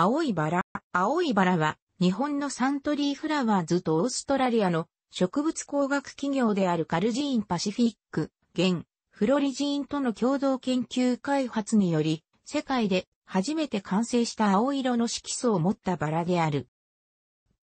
青いバラ。青いバラは、日本のサントリーフラワーズとオーストラリアの植物工学企業であるカルジーンパシフィック、現、フロリジーンとの共同研究開発により、世界で初めて完成した青色の色素を持ったバラである。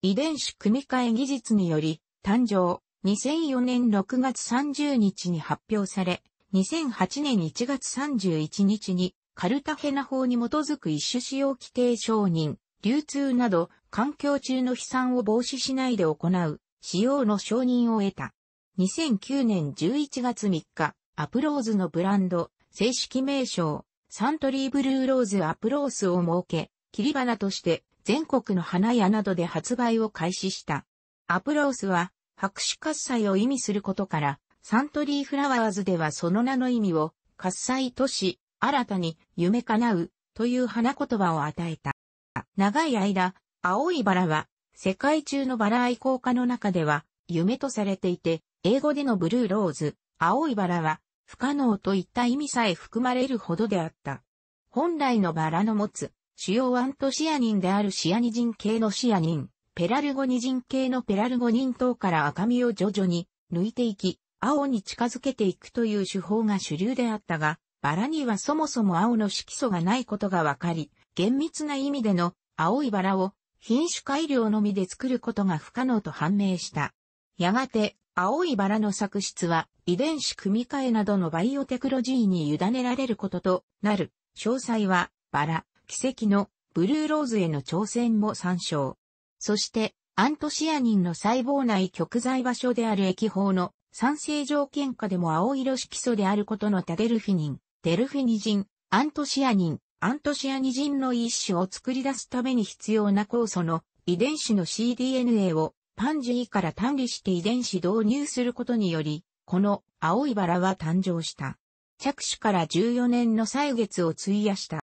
遺伝子組み換え技術により、誕生、2004年6月30日に発表され、2008年1月31日にカルタヘナ法に基づく一種使用規定承認、流通など、環境中の飛散を防止しないで行う、使用の承認を得た。2009年11月3日、アプローズのブランド、正式名称、サントリーブルーローズアプロースを設け、切り花として全国の花屋などで発売を開始した。アプロースは、白紙喝采を意味することから、サントリーフラワーズではその名の意味を、喝采都市新たに夢叶うという花言葉を与えた。長い間、青いバラは世界中のバラ愛好家の中では夢とされていて、英語でのブルーローズ、青いバラは不可能といった意味さえ含まれるほどであった。本来のバラの持つ主要アントシアニンであるシアニジン系のシアニン、ペラルゴニジン系のペラルゴニン等から赤みを徐々に抜いていき、青に近づけていくという手法が主流であったが、バラにはそもそも青の色素がないことがわかり、厳密な意味での青いバラを品種改良のみで作ることが不可能と判明した。やがて、青いバラの作出は遺伝子組み換えなどのバイオテクロジーに委ねられることとなる。詳細は、バラ、奇跡のブルーローズへの挑戦も参照。そして、アントシアニンの細胞内極在場所である液胞の酸性条件下でも青色色素であることのタデルフィニン。デルフィニジン、アントシアニン、アントシアニジンの一種を作り出すために必要な酵素の遺伝子の cDNA をパンジーから単離して遺伝子導入することにより、この青いバラは誕生した。着手から14年の歳月を費やした。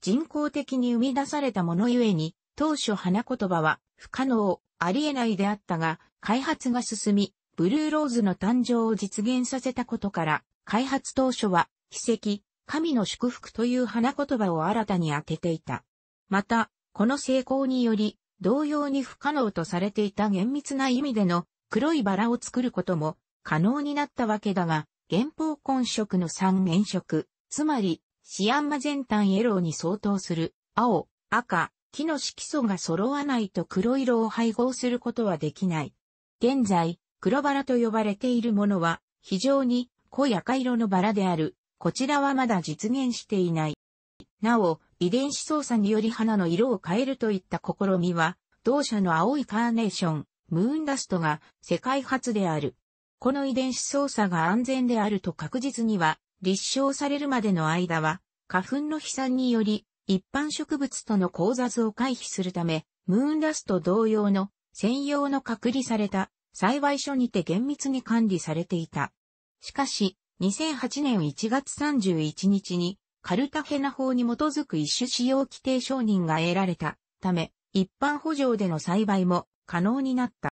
人工的に生み出されたものゆえに、当初花言葉は不可能、ありえないであったが、開発が進み、ブルーローズの誕生を実現させたことから、開発当初は奇跡、神の祝福という花言葉を新たに当てていた。また、この成功により、同様に不可能とされていた厳密な意味での黒いバラを作ることも可能になったわけだが、原宝根色の三原色、つまりシアンマ全体エローに相当する青、赤、木の色素が揃わないと黒色を配合することはできない。現在、黒バラと呼ばれているものは非常に濃い赤色のバラであるこちらはまだ実現していない。なお、遺伝子操作により花の色を変えるといった試みは、同社の青いカーネーション、ムーンダストが世界初である。この遺伝子操作が安全であると確実には、立証されるまでの間は、花粉の飛散により、一般植物との交雑を回避するため、ムーンダスト同様の専用の隔離された栽培所にて厳密に管理されていた。しかし、2008年1月31日に、カルタヘナ法に基づく一種使用規定承認が得られたため、一般補助での栽培も可能になった。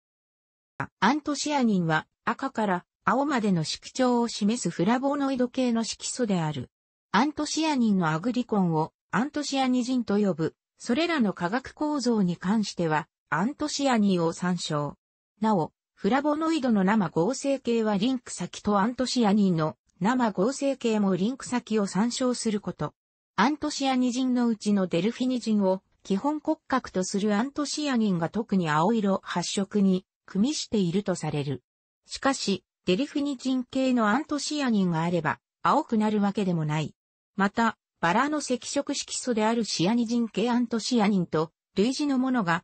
アントシアニンは赤から青までの色調を示すフラボノイド系の色素である。アントシアニンのアグリコンをアントシアニジンと呼ぶ。それらの化学構造に関しては、アントシアニンを参照。なお、フラボノイドの生合成系はリンク先とアントシアニンの生合成系もリンク先を参照すること。アントシアニジンのうちのデルフィニジンを基本骨格とするアントシアニンが特に青色発色に組みしているとされる。しかし、デルフィニジン系のアントシアニンがあれば青くなるわけでもない。また、バラの赤色色素であるシアニジン系アントシアニンと類似のものが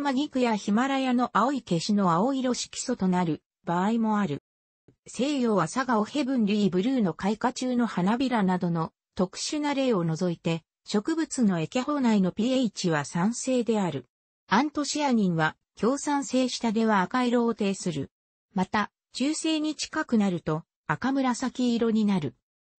マギクやヒマラヤの青い消しの青色色素となる場合もある。西洋は佐賀をヘブンリーブルーの開花中の花びらなどの特殊な例を除いて、植物の液泡内の pH は酸性である。アントシアニンは強酸性下では赤色を呈する。また、中性に近くなると赤紫色になる。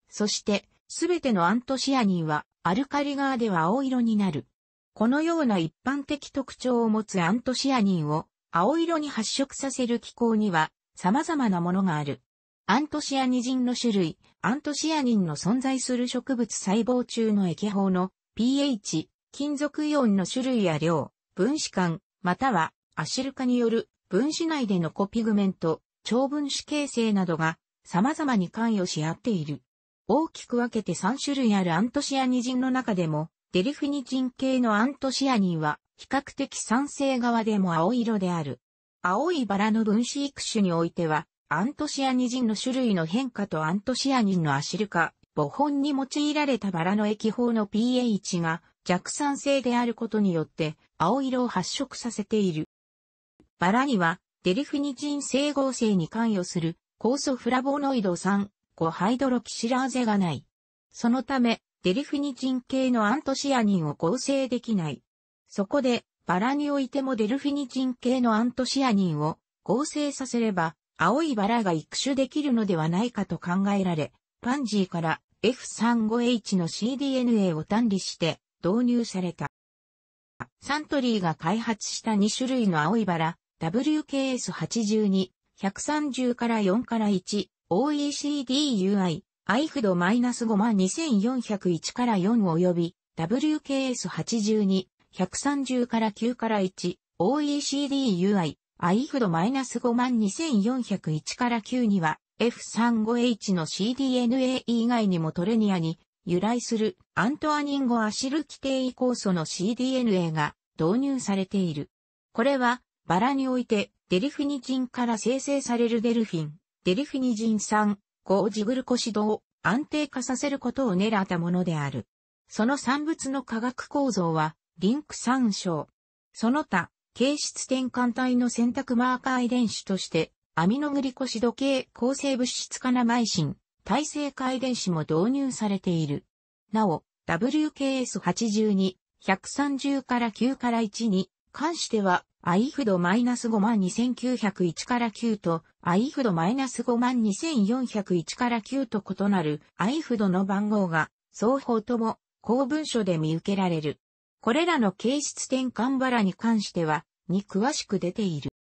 そして、すべてのアントシアニンはアルカリ側では青色になる。このような一般的特徴を持つアントシアニンを青色に発色させる機構には様々なものがある。アントシアニジンの種類、アントシアニンの存在する植物細胞中の液胞の pH、金属イオンの種類や量、分子間、またはアシル化による分子内でのコピグメント、超分子形成などが様々に関与し合っている。大きく分けて3種類あるアントシアニジンの中でも、デリフニチン系のアントシアニンは比較的酸性側でも青色である。青いバラの分子育種においては、アントシアニジンの種類の変化とアントシアニンのアシル化、母本に用いられたバラの液法の pH が弱酸性であることによって青色を発色させている。バラにはデリフニチン整合性に関与する酵素フラボノイド酸、5ハイドロキシラーゼがない。そのため、デリフニチン系のアントシアニンを合成できない。そこで、バラにおいてもデルフィニチン系のアントシアニンを合成させれば、青いバラが育種できるのではないかと考えられ、パンジーから F35H の cDNA を単理して導入された。サントリーが開発した2種類の青いバラ、WKS82、130から4から1、OECD UI、アイフド -5 万2401から4及び WKS82、130から9から1、OECD-UI、アイフド -5 万2401から9には F35H の CDNA 以外にもトレニアに由来するアントアニンゴアシル規定位酵素の CDNA が導入されている。これはバラにおいてデリフニジンから生成されるデルフィン、デリフニジン酸、ゴージグルコシドを安定化させることを狙ったものである。その産物の化学構造は、リンク参照。その他、形質転換体の選択マーカー遺伝子として、アミノグリコシド系構成物質化ナマイシン、耐性化遺伝子も導入されている。なお、WKS82、130から9から1に関しては、アイフド5 2 9 0 1から9とアイフド -52401 から9と異なるアイフドの番号が双方とも公文書で見受けられる。これらの形質転換バラに関しては、に詳しく出ている。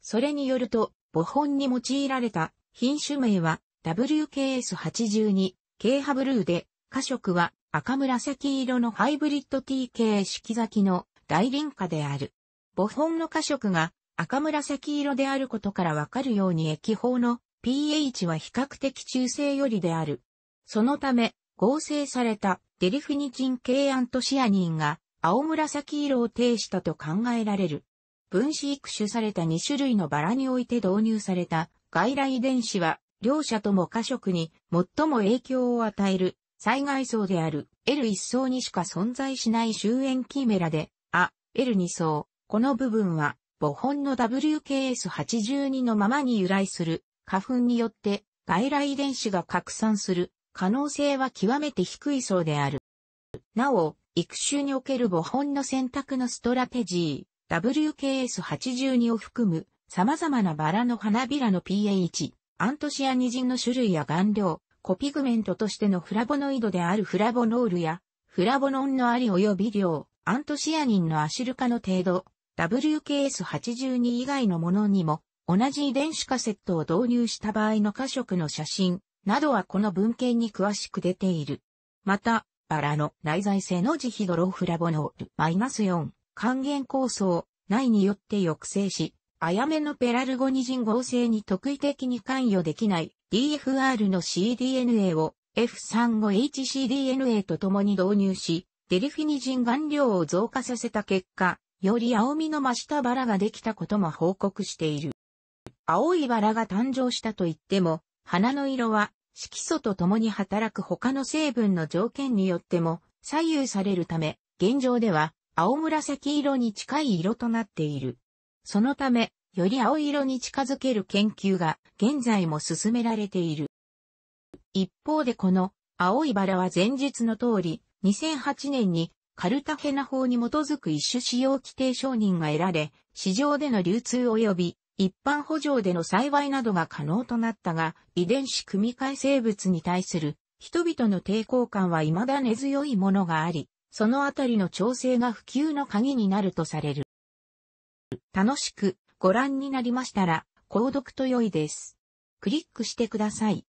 それによると、母本に用いられた品種名は WKS82、K ハブルーで、花色は赤紫色のハイブリッド TK 色咲きの大輪花である。母本の花色が赤紫色であることからわかるように液泡の pH は比較的中性よりである。そのため、合成されたデリフニチン系アントシアニンが青紫色を呈したと考えられる。分子育種された2種類のバラにおいて導入された外来遺伝子は両者とも過食に最も影響を与える災害層である L1 層にしか存在しない終焉キメラで、あ、L2 層。この部分は母本の WKS82 のままに由来する花粉によって外来遺伝子が拡散する可能性は極めて低いそうである。なお、育種における母本の選択のストラテジー、WKS82 を含む様々なバラの花びらの pH、アントシアニジンの種類や顔料、コピグメントとしてのフラボノイドであるフラボノールや、フラボノンのあり及び量、アントシアニンのアシル化の程度、WKS82 以外のものにも、同じ遺伝子カセットを導入した場合の過食の写真などはこの文献に詳しく出ている。また、バラの内在性のジヒドロフラボノールマイナス -4 還元構想、内によって抑制し、あやめのペラルゴニジン合成に特異的に関与できない DFR の cDNA を F35HCDNA と共に導入し、デリフィニジン顔料を増加させた結果、より青みの増したバラができたことも報告している。青いバラが誕生したといっても、花の色は色素と共に働く他の成分の条件によっても左右されるため、現状では青紫色に近い色となっている。そのため、より青色に近づける研究が現在も進められている。一方でこの青いバラは前述の通り、2008年にカルタヘナ法に基づく一種使用規定承認が得られ、市場での流通及び一般補助での栽培などが可能となったが、遺伝子組み換え生物に対する人々の抵抗感は未だ根強いものがあり、そのあたりの調整が普及の鍵になるとされる。楽しくご覧になりましたら、購読と良いです。クリックしてください。